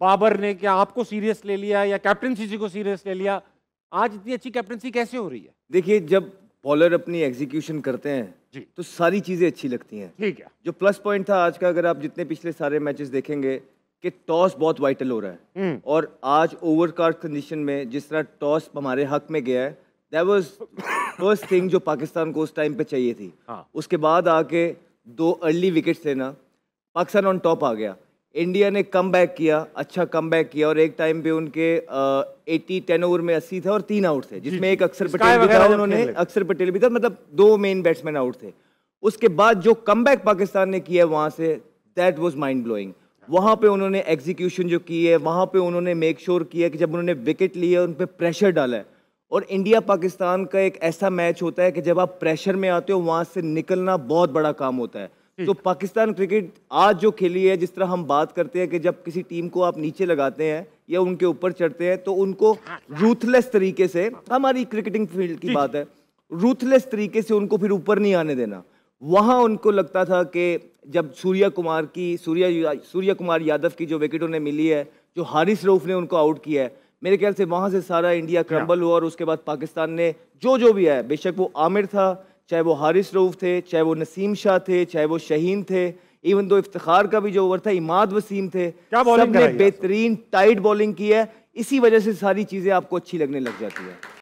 बाबर ने क्या आपको सीरियस ले लिया या कैप्टनसी जी को सीरियस ले लिया आज इतनी अच्छी कैप्टनसी कैसे हो रही है देखिए जब बॉलर अपनी एग्जीक्यूशन करते हैं जी तो सारी चीज़ें अच्छी लगती हैं ठीक है जो प्लस पॉइंट था आज का अगर आप जितने पिछले सारे मैचेस देखेंगे कि टॉस बहुत वाइटल हो रहा है हम्म। और आज कार्ड कंडीशन में जिस तरह टॉस हमारे हक में गया है दैट वाज फर्स्ट थिंग जो पाकिस्तान को उस टाइम पे चाहिए थी हाँ। उसके बाद आके दो अर्ली विकेट्स लेना पाकिस्तान ऑन टॉप आ गया इंडिया ने कम बैक किया अच्छा कम बैक किया और एक टाइम पे उनके एटी टेन ओवर में अस्सी थे और तीन आउट थे जिसमें एक अक्षर पटेल भी था उन्होंने अक्षर पटेल भी था मतलब दो मेन बैट्समैन आउट थे उसके बाद जो कम पाकिस्तान ने किया वहाँ say that was mind blowing वहाँ पे उन्होंने एग्जीक्यूशन जो की है वहाँ पे उन्होंने मेक श्योर sure किया कि जब उन्होंने विकेट लिए उन पर प्रेशर डाला है और इंडिया पाकिस्तान का एक ऐसा मैच होता है कि जब आप प्रेशर में आते हो वहाँ से निकलना बहुत बड़ा काम होता है तो पाकिस्तान क्रिकेट आज जो खेली है जिस तरह हम बात करते हैं कि जब किसी टीम को आप नीचे लगाते हैं या उनके ऊपर चढ़ते हैं तो उनको रूथलेस तरीके से हमारी क्रिकेटिंग फील्ड की बात है रूथलेस तरीके से उनको फिर ऊपर नहीं आने देना वहाँ उनको लगता था कि जब सूर्या कुमार की सूर्या सूर्या कुमार यादव की जो विकेट उन्हें मिली है जो हारिस रऊफ ने उनको आउट किया है मेरे ख्याल से वहाँ से सारा इंडिया क्रम्बल हुआ और उसके बाद पाकिस्तान ने जो जो भी है बेशक वो आमिर था चाहे वो हारिस रऊफ़ थे चाहे वो नसीम शाह थे चाहे वो शहीन थे इवन दो इफ्तार का भी जो ओवर था इमाद वसीम थे सबने बेहतरीन टाइट बॉलिंग की है इसी वजह से सारी चीज़ें आपको अच्छी लगने लग जाती है